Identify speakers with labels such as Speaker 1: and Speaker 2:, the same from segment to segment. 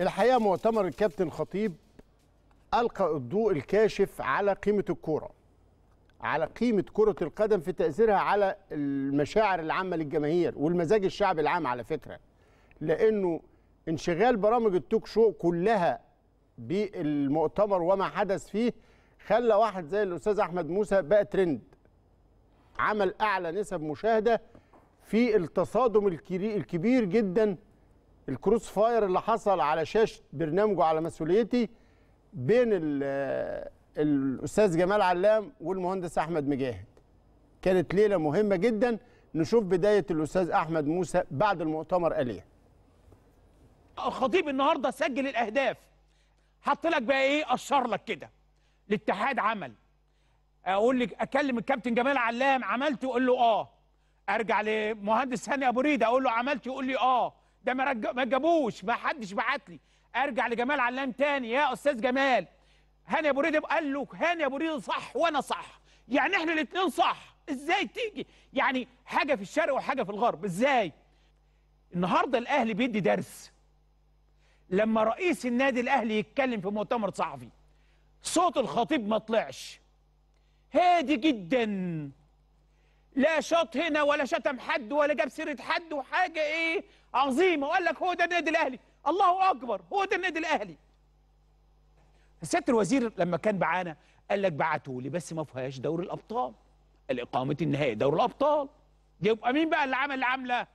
Speaker 1: الحقيقه مؤتمر الكابتن خطيب القى الضوء الكاشف على قيمه الكوره على قيمه كره القدم في تاثيرها على المشاعر العامه للجماهير والمزاج الشعبي العام على فكره لانه انشغال برامج التوك شو كلها بالمؤتمر وما حدث فيه خلى واحد زي الاستاذ احمد موسى بقى ترند عمل اعلى نسب مشاهده في التصادم الكبير جدا الكروس فاير اللي حصل على شاشه برنامجه على مسؤوليتي بين الاستاذ جمال علام والمهندس احمد مجاهد كانت ليله مهمه جدا نشوف بدايه الاستاذ احمد موسى بعد المؤتمر اليه
Speaker 2: الخطيب النهارده سجل الاهداف حط لك بقى ايه اشر لك كده الاتحاد عمل اقول لك اكلم الكابتن جمال علام عملت يقول له اه ارجع لمهندس هاني ابو ريده اقول له عملت يقول لي اه ده ما, رج... ما جابوش ما حدش بعت لي ارجع لجمال علام تاني يا استاذ جمال هاني ابو ريده قال له هاني ابو ريده صح وانا صح يعني احنا الاثنين صح ازاي تيجي يعني حاجه في الشرق وحاجه في الغرب ازاي النهارده الاهلي بيدي درس لما رئيس النادي الاهلي يتكلم في مؤتمر صحفي صوت الخطيب ما طلعش هادي جدا لا شاط هنا ولا شتم حد ولا جاب سيره حد وحاجه ايه عظيمه وقال لك هو ده النادي الاهلي الله اكبر هو ده النادي الاهلي سياده الوزير لما كان معانا قال لك بعتوا لي بس ما فيهاش دوري الابطال الاقامه النهائي دوري الابطال يبقى مين بقى اللي عمل العمله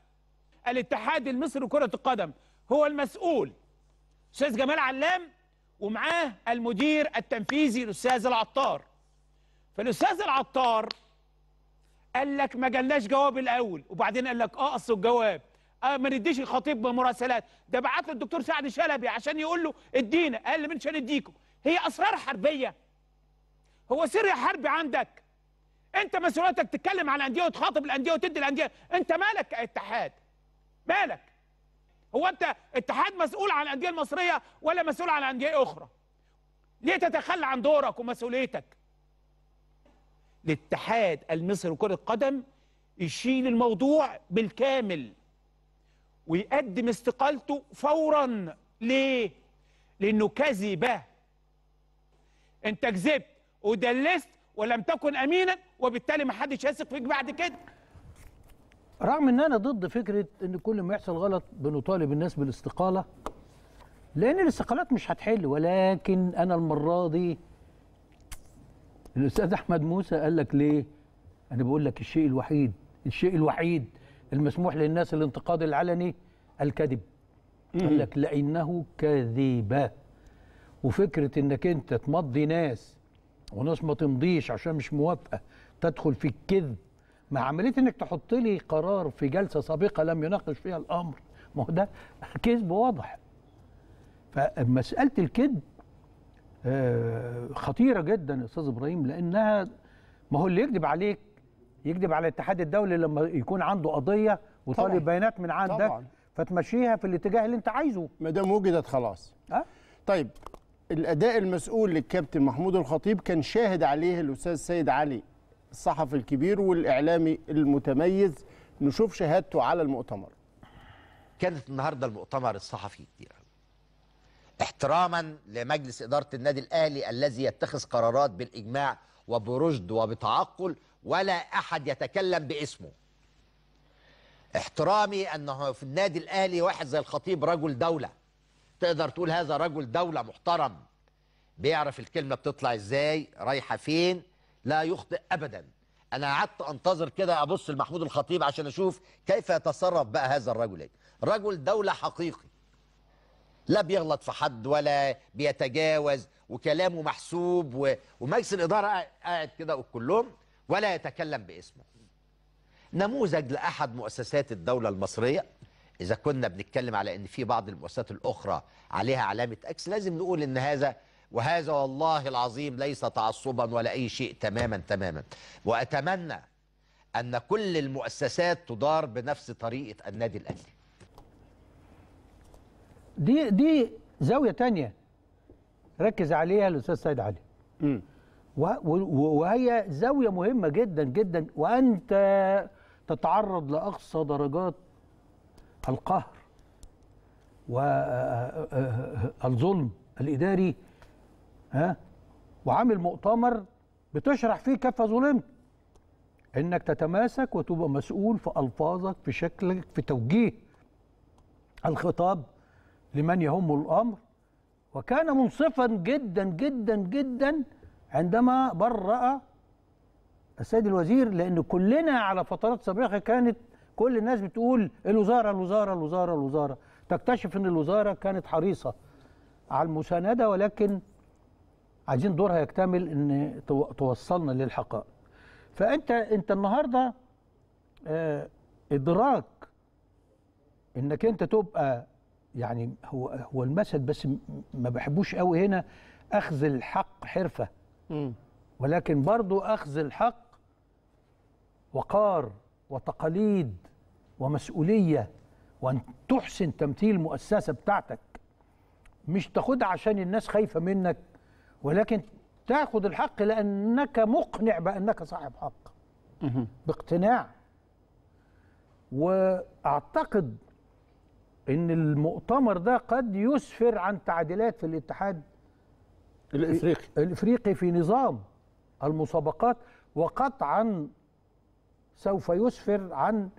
Speaker 2: الاتحاد المصري لكره القدم هو المسؤول استاذ جمال علام ومعاه المدير التنفيذي الاستاذ العطار فالاستاذ العطار قال لك ما جالناش جواب الاول وبعدين قال لك اه اصل الجواب آه ما نديش الخطيب مراسلات ده بعت له الدكتور سعد شلبي عشان يقول له ادينا قال لي مش هنديكم هي اسرار حربيه هو سر حرب عندك انت مسؤوليتك تتكلم على الانديه وتخاطب الانديه وتدي الانديه انت مالك كاتحاد مالك هو انت اتحاد مسؤول عن الانديه المصريه ولا مسؤول عن انديه اخرى ليه تتخلى عن دورك ومسؤوليتك الاتحاد المصري لكرة القدم يشيل الموضوع بالكامل ويقدم استقالته فورا ليه؟ لأنه كذب أنت كذبت ودلست ولم تكن أمينا وبالتالي ما حدش يثق فيك بعد كده
Speaker 3: رغم ان انا ضد فكره ان كل ما يحصل غلط بنطالب الناس بالاستقاله لان الاستقالات مش هتحل ولكن انا المره دي الاستاذ احمد موسى قال لك ليه انا بقول لك الشيء الوحيد الشيء الوحيد المسموح للناس الانتقاد العلني الكذب قال لك لانه كذبه وفكره انك انت تمضي ناس وناس ما تمضيش عشان مش موافقه تدخل في الكذب مع عمليه انك تحط لي قرار في جلسه سابقه لم يناقش فيها الامر ما هو ده كذب واضح فمساله الكذب آه، خطيره جدا يا استاذ ابراهيم لانها ما هو اللي يكذب عليك يكذب على الاتحاد الدولي لما يكون عنده قضيه
Speaker 1: وطالب بيانات من عندك طبعا. فتمشيها في الاتجاه اللي انت عايزه ما دام وجدت خلاص أه؟ طيب الاداء المسؤول للكابتن محمود الخطيب كان شاهد عليه الاستاذ سيد علي الصحفي الكبير والاعلامي المتميز نشوف
Speaker 4: شهادته على المؤتمر كانت النهارده المؤتمر الصحفي يعني احتراما لمجلس إدارة النادي الأهلي الذي يتخذ قرارات بالإجماع وبرشد وبتعقل ولا أحد يتكلم باسمه احترامي أنه في النادي الأهلي واحد زي الخطيب رجل دولة تقدر تقول هذا رجل دولة محترم بيعرف الكلمة بتطلع إزاي رايحة فين لا يخطئ أبدا أنا قعدت أنتظر كده أبص لمحمود الخطيب عشان أشوف كيف يتصرف بقى هذا الرجل رجل دولة حقيقي لا بيغلط في حد ولا بيتجاوز وكلامه محسوب و... ومجلس الإدارة قاعد كده وكلهم ولا يتكلم باسمه نموذج لأحد مؤسسات الدولة المصرية إذا كنا بنتكلم على أن في بعض المؤسسات الأخرى عليها علامة أكس لازم نقول أن هذا وهذا والله العظيم ليس تعصبا ولا أي شيء تماما تماما وأتمنى أن كل المؤسسات تدار بنفس طريقة النادي الأهلي
Speaker 3: دي دي زاويه ثانيه ركز عليها الاستاذ سيد علي امم وهي زاويه مهمه جدا جدا وانت تتعرض لاقصى درجات القهر والظلم آه، آه، آه، الاداري ها وعامل مؤتمر بتشرح فيه كيف ظلمت انك تتماسك وتبقى مسؤول في الفاظك في شكلك في توجيه الخطاب لمن يهم الأمر وكان منصفا جدا جدا جدا عندما برأ السيد الوزير لأن كلنا على فترات سابقة كانت كل الناس بتقول الوزارة الوزارة الوزارة الوزارة تكتشف أن الوزارة كانت حريصة على المساندة ولكن عايزين دورها يكتمل أن توصلنا للحقائق فأنت أنت النهاردة آه، إدراك أنك أنت تبقى يعني هو هو المثل بس ما بحبوش قوي هنا اخذ الحق حرفه ولكن برضو اخذ الحق وقار وتقاليد ومسؤوليه وان تحسن تمثيل المؤسسه بتاعتك مش تاخدها عشان الناس خايفه منك ولكن تاخد الحق لانك مقنع بانك صاحب حق باقتناع واعتقد ان المؤتمر ده قد يسفر عن تعديلات في الاتحاد الافريقي الافريقي في نظام المسابقات وقطعا سوف يسفر عن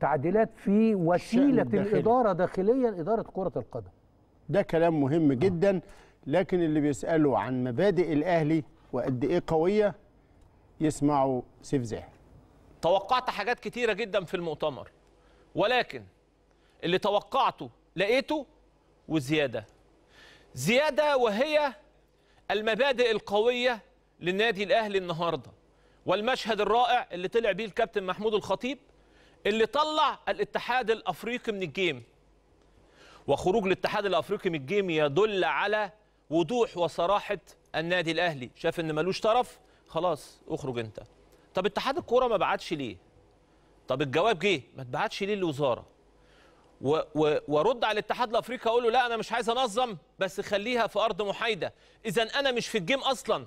Speaker 1: تعديلات في
Speaker 3: وسيله الاداره داخليا اداره كره القدم
Speaker 1: ده كلام مهم آه. جدا لكن اللي بيسالوا عن مبادئ الاهلي وقد ايه قويه يسمعوا سيف زاهر
Speaker 5: توقعت حاجات كتيره جدا في المؤتمر ولكن اللي توقعته لقيته وزياده زياده وهي المبادئ القويه للنادي الاهلي النهارده والمشهد الرائع اللي طلع بيه الكابتن محمود الخطيب اللي طلع الاتحاد الافريقي من الجيم وخروج الاتحاد الافريقي من الجيم يدل على وضوح وصراحه النادي الاهلي شاف ان ملوش طرف خلاص اخرج انت طب اتحاد الكوره ما بعتش ليه طب الجواب جه ما تبعتش ليه للوزاره؟ وارد على الاتحاد الافريقي اقول له لا انا مش عايز انظم بس خليها في ارض محايده اذا انا مش في الجيم اصلا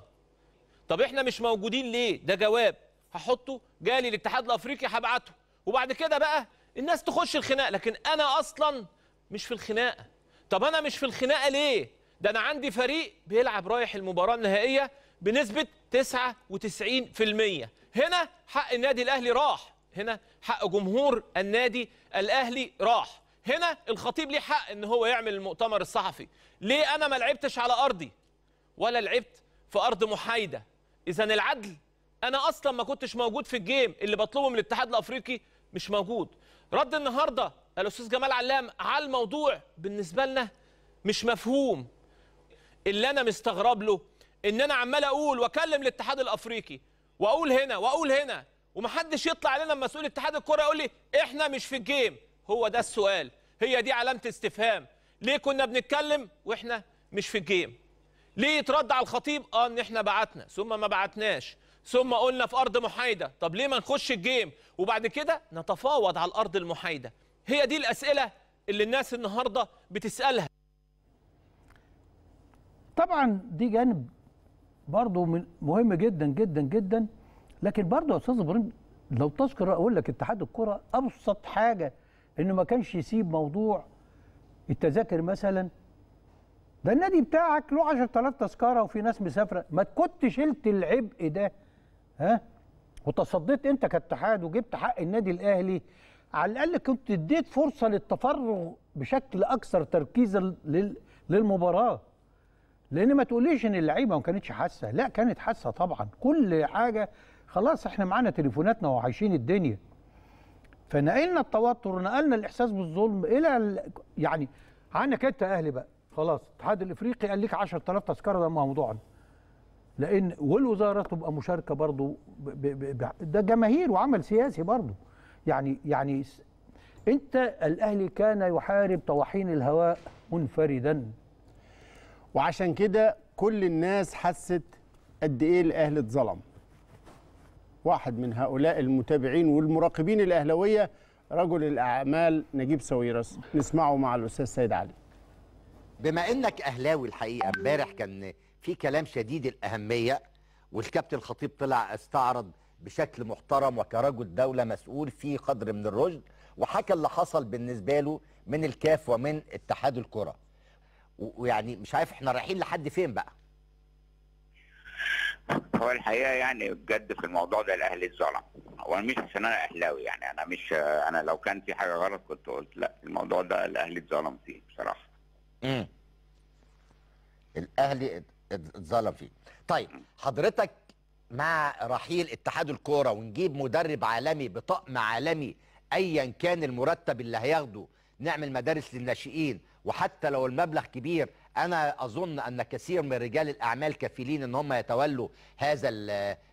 Speaker 5: طب احنا مش موجودين ليه ده جواب هحطه جالي الاتحاد الافريقي هبعته وبعد كده بقى الناس تخش الخناقه لكن انا اصلا مش في الخناقه طب انا مش في الخناقه ليه ده انا عندي فريق بيلعب رايح المباراه النهائيه بنسبه 99% هنا حق النادي الاهلي راح هنا حق جمهور النادي الاهلي راح هنا الخطيب ليه حق ان هو يعمل المؤتمر الصحفي ليه انا ما لعبتش على ارضي ولا لعبت في ارض محايده اذا العدل انا اصلا ما كنتش موجود في الجيم اللي بطلبه من الاتحاد الافريقي مش موجود رد النهارده الاستاذ جمال علام على الموضوع بالنسبه لنا مش مفهوم اللي انا مستغرب له ان انا عمال اقول واكلم الاتحاد الافريقي واقول هنا واقول هنا ومحدش يطلع لنا مسؤول اتحاد الكره يقول لي احنا مش في الجيم هو ده السؤال هي دي علامه استفهام ليه كنا بنتكلم واحنا مش في الجيم ليه يترد على الخطيب اه ان احنا بعتنا ثم ما بعتناش ثم قلنا في ارض محايده طب ليه ما نخش الجيم وبعد كده نتفاوض على الارض المحايده هي دي الاسئله اللي الناس النهارده بتسالها
Speaker 3: طبعا دي جانب برضه مهم جدا جدا جدا لكن برضه يا استاذ ابراهيم لو تذكر اقول لك اتحاد الكره ابسط حاجه انه ما كانش يسيب موضوع التذاكر مثلا ده النادي بتاعك له 10000 تذكره وفي ناس مسافره ما كنت شلت العبء ده ها وتصديت انت كاتحاد وجبت حق النادي الاهلي على الاقل كنت اديت فرصه للتفرغ بشكل اكثر تركيزا للمباراه لان ما تقوليش ان اللعيبه ما كانتش حاسه لا كانت حاسه طبعا كل حاجه خلاص احنا معانا تليفوناتنا وعايشين الدنيا فنقلنا التوتر نقلنا الاحساس بالظلم الى يعني عندك انت اهلي بقى خلاص الاتحاد الافريقي قال لك 10000 تذكره ده موضوع لان والوزاره تبقى مشاركه برضه ده جماهير وعمل سياسي برضه يعني يعني
Speaker 1: انت الاهلي كان يحارب طواحين الهواء منفردا وعشان كده كل الناس حست قد ايه الاهلي اتظلم واحد من هؤلاء المتابعين والمراقبين الاهلاويه رجل الاعمال نجيب ساويرس نسمعه مع الاستاذ سيد علي بما
Speaker 4: انك اهلاوي الحقيقه امبارح كان في كلام شديد الاهميه والكابتن الخطيب طلع استعرض بشكل محترم وكرجل دوله مسؤول في قدر من الرشد وحكى اللي حصل بالنسبه له من الكاف ومن اتحاد الكره ويعني مش عارف احنا رايحين لحد فين بقى
Speaker 6: هو الحقيقه يعني بجد في الموضوع ده الاهلي اتظلم هو مش عشان انا اهلاوي يعني انا مش انا لو كان في حاجه غلط كنت قلت لا الموضوع ده الاهلي اتظلم فيه بصراحه امم
Speaker 4: الاهلي اتظلم فيه طيب حضرتك مع رحيل اتحاد الكوره ونجيب مدرب عالمي بطقم عالمي ايا كان المرتب اللي هياخده نعمل مدارس للناشئين وحتى لو المبلغ كبير انا اظن ان كثير من رجال الاعمال كفيلين ان هم يتولوا هذا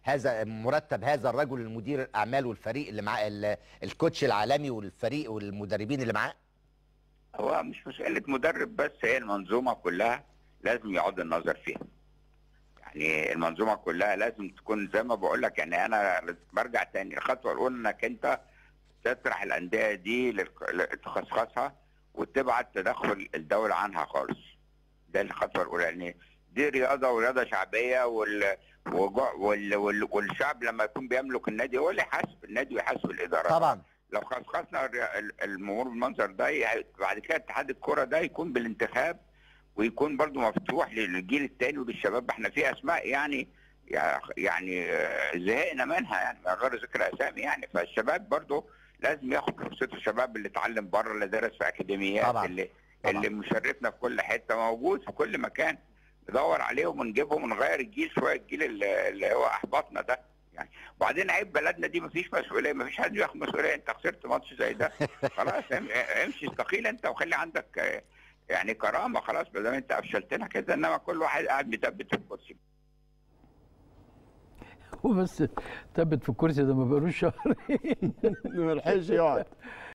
Speaker 4: هذا مرتب هذا الرجل المدير الاعمال والفريق اللي معاه الكوتش العالمي والفريق والمدربين اللي معاه
Speaker 6: هو مش مساله مدرب بس هي المنظومه كلها لازم يعود النظر فيها يعني المنظومه كلها لازم تكون زي ما بقول لك يعني انا برجع تاني الخطوه الاولى انك انت تطرح الانديه دي لتخصصها وتبعد تدخل الدوله عنها خالص ده الخطوه الاولى يعني دي رياضه ورياضه شعبيه وال وال والشعب لما يكون بيملك النادي هو اللي يحاسب النادي ويحاسب الادارات طبعا لو خصصنا الامور بالمنظر ده بعد كده اتحاد الكره ده يكون بالانتخاب ويكون برضو مفتوح للجيل الثاني وللشباب احنا في اسماء يعني يعني آه، زهقنا منها يعني من غير ذكر اسامي يعني فالشباب برضو لازم ياخد فرصته الشباب اللي اتعلم بره اللي درس في اكاديميات طبعا. اللي اللي مشرفنا في كل حته موجود في كل مكان ندور عليهم ونجيبهم ونغير الجيل شويه الجيل اللي هو احبطنا ده يعني وبعدين عيب بلدنا دي مفيش مسؤوليه مفيش حد ياخد مسؤوليه انت خسرت ماتش زي ده خلاص امشي استقيل انت وخلي عندك يعني كرامه خلاص ما ما انت افشلتنا كده انما كل واحد قاعد مثبت في الكرسي
Speaker 3: هو بس ثبت في الكرسي ده ما بقالوش شهرين
Speaker 1: ما لحقش يقعد